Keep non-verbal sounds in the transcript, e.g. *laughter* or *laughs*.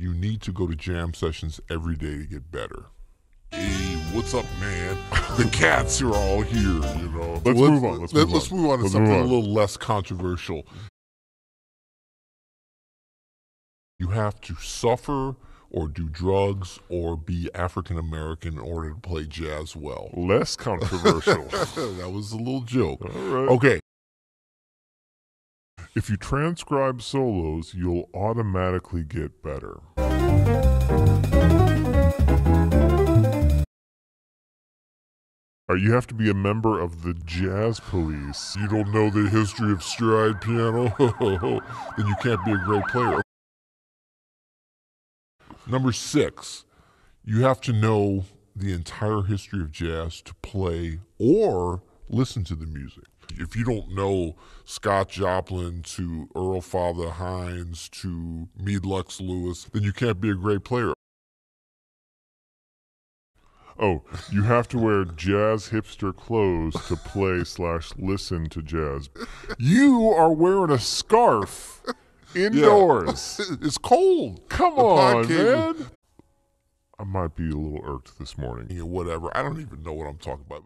you need to go to jam sessions every day to get better. Hey, what's up, man? The cats are all here, you know. Let's, let's move on. Let's, let, move, let's on. move on to let's something on. a little less controversial. You have to suffer or do drugs or be African American in order to play jazz well. Less controversial. *laughs* that was a little joke. Okay. If you transcribe solos, you'll automatically get better. Uh, you have to be a member of the jazz police. You don't know the history of stride piano? *laughs* then you can't be a great player. Number six, you have to know the entire history of jazz to play or listen to the music. If you don't know Scott Joplin to Earl Father Hines to Mead Lux Lewis, then you can't be a great player. Oh, you have to wear jazz hipster clothes to play *laughs* slash listen to jazz. You are wearing a scarf indoors. Yeah. *laughs* it's cold. Come on, man. I might be a little irked this morning. Yeah, whatever. I don't even know what I'm talking about.